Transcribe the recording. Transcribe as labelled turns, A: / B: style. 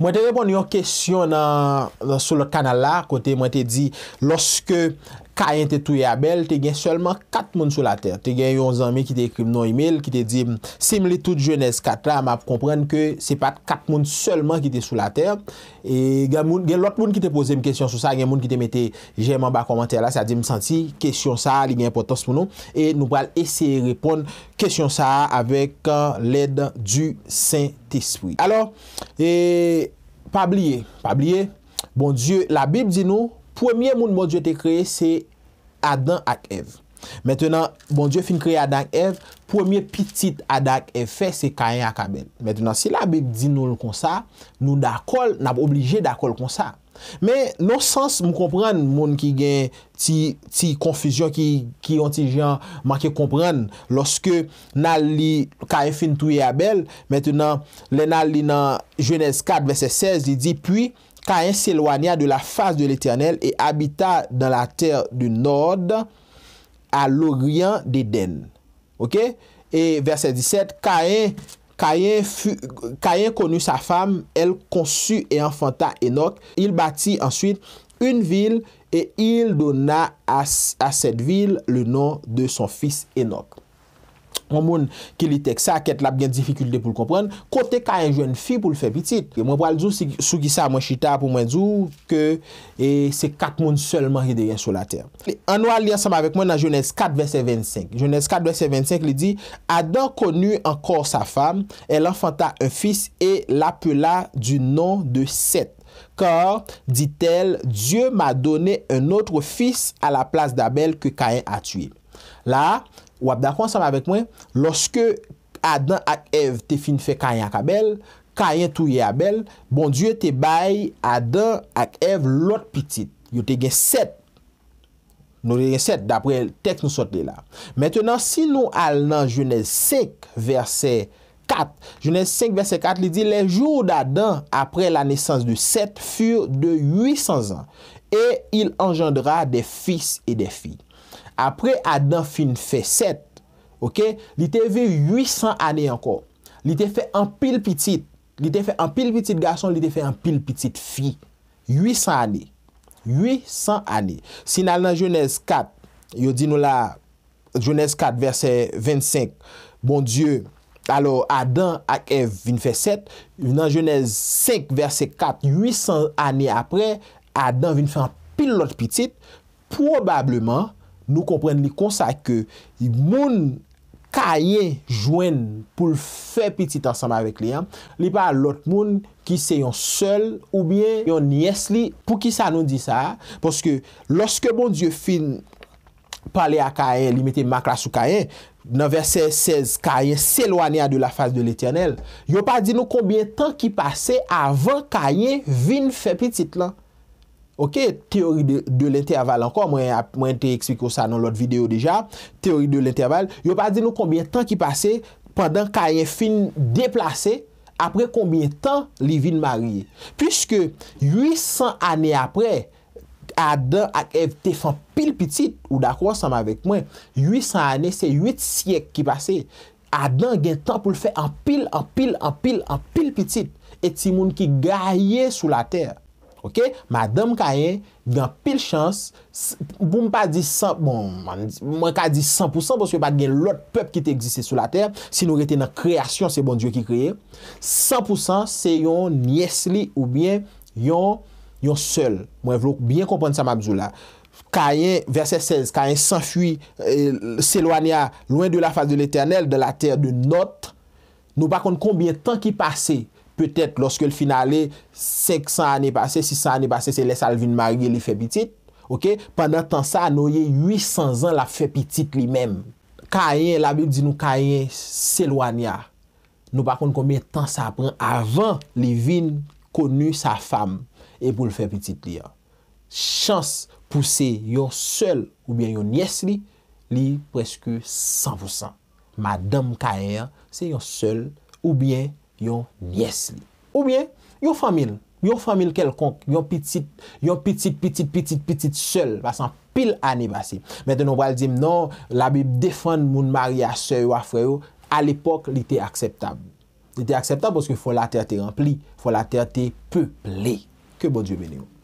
A: Mwen te repon yon kesyon sou le kanal la kote, mwen te di loske... kayen te touye abel, te gen selman kat moun sou la ter. Te gen yon zanmi ki te ekrim nou email, ki te di, sim li tout jenez kat la, ma pou kompren ke se pat kat moun selman ki te sou la ter. E gen lot moun ki te pose mwen kesyon sou sa, gen moun ki te mete jenman ba komantè la, sa di mwen santi, kesyon sa li gen potos moun nou. E nou pral eseye repon kesyon sa avek uh, lèd du Saint-Esprit. Alors, e, pabliye, pabliye, bon dieu, la bib di nou, premye moun moun diyo te kreye se Adan ak ev. Mètè nan, moun diyo fin kreye Adan ak ev, premye pitit Adan ak ev fe se kayen ak abel. Mètè nan, si la bi di nou kon sa, nou da kol, nan oblije da kol kon sa. Men, nan sens moun kompran moun ki gen ti konfusyon ki ki yon ti jan man ki kompran loske nan li kayen fin touye abel, mètè nan le nan li nan jenèz 4 vese 16, li di, piy, Caïn s'éloigna de la face de l'Éternel et habita dans la terre du nord à l'orient d'Éden. OK Et verset 17, Caïn Caïn, fut, connut sa femme, elle conçut et enfanta Enoch. Il bâtit ensuite une ville et il donna à, à cette ville le nom de son fils Enoch. Moun moun ki li tek sa, ket lap gen difficulte pou l kompren, kote Kayen jwen fi pou l fe pitit. Mwen pwal djou sou gisa mwen chita pou mwen djou ke se kat moun selman ri deyen sou la ter. Anwa li ansama vek mwen nan jounes 4, verset 25. Jounes 4, verset 25 li di, Adan konu ankor sa fam, el anfanta un fis e l apela du non de set. Kar, di tel, Diyo ma donen un notre fis a la plas da bel ke Kayen a twi. La, Wap da kon sa m avek mwen, loske Adan ak Ev te finfe kanyan ka bel, kanyan touye a bel, bondye te bay Adan ak Ev lot pitit. Yo te gen set. No te gen set, dapre tek nou sote de la. Mètènen, si nou al nan jounèz 5, versè 4, jounèz 5, versè 4, li di, le jounèz 5, versè 4, li di, le jounèz 5, versè 4, li di, le jounèz 5, versè 4, li di, le jounèz 5, versè 4, li di, apre Adan fin fè set, ok, li te vè 800 anè anko, li te fè an pil pitit, li te fè an pil pitit gason, li te fè an pil pitit fi, 800 anè, 800 anè, si nan jenèz 4, yo di nou la, jenèz 4 versè 25, bon dieu, alò Adan ak ev vin fè set, nan jenèz 5 versè 4, 800 anè apre, Adan vin fè an pil lot pitit, probableman, Nou kompren li konsak ke moun kaje jwen pou l fe pitit ansanman vek li. Li pa lot moun ki se yon sol ou bien yon yes li pou ki sa nou di sa. Poske loske bon Diyo fin pale a kaje, li mette makra sou kaje, 9, 16, 16, kaje selwanya de la faz de l etiyanel, yo pa di nou konbien tan ki pase avan kaje vin fe pitit lan. Ok, teori de l'interval ankon, mwen te ekspliko sa nan l'ot video deja, teori de l'interval. Yo pa di nou kombien tan ki pase, pandan ka ye fin deplase, apre kombien tan li vin marye. Piske 800 ane apre, Adan ak ev te fan pil pitit, ou da kwa sam avek mwen, 800 ane se 8 siek ki pase, Adan gen tan pou l fe an pil, an pil, an pil, an pil pitit, eti moun ki gaye sou la terre. Ok, madame kayen, gen pil chans, pou m pa di 100%, bon, mwen ka di 100% pou sou pa gen lot pep ki te egzise sou la ter, si nou rete nan kreasyon se bon Diyo ki kreye, 100% se yon nyesli ou bien yon seul. Mwen vlo bien komponne sa mabzou la. Kayen, verse 16, kayen san fwi, se euh, loanyan, loin de la faz de l'Eternel, de la ter de not, nou bakon konbien tan ki pasey, Pe tèt, lòske l finalè, sek san anè pasè, si san anè pasè, se lè sal vin marye li fè piti. Pendan tan sa, nou yè 800 an la fè piti li mèm. Kayen, la bi di nou Kayen, selwanya. Nou pa kon konbien tan sa pran avan li vin konu sa fam e pou l fè piti li ya. Chans pou se yon sel ou bien yon niyes li, li preske 100%. Madame Kayen, se yon sel ou bien niyes. yon niyes li. Ou bien, yon famil, yon famil kelkonk, yon pitit, yon pitit, pitit, pitit, pitit sel, vasan pil ane basi. Mèdenon wale di mnon, la bib defan moun mari a sè yo, a frè yo, al epok li te akseptab. Li te akseptab oske fò la tè te rempli, fò la tè te peupli. Ke bon diyo vene yo?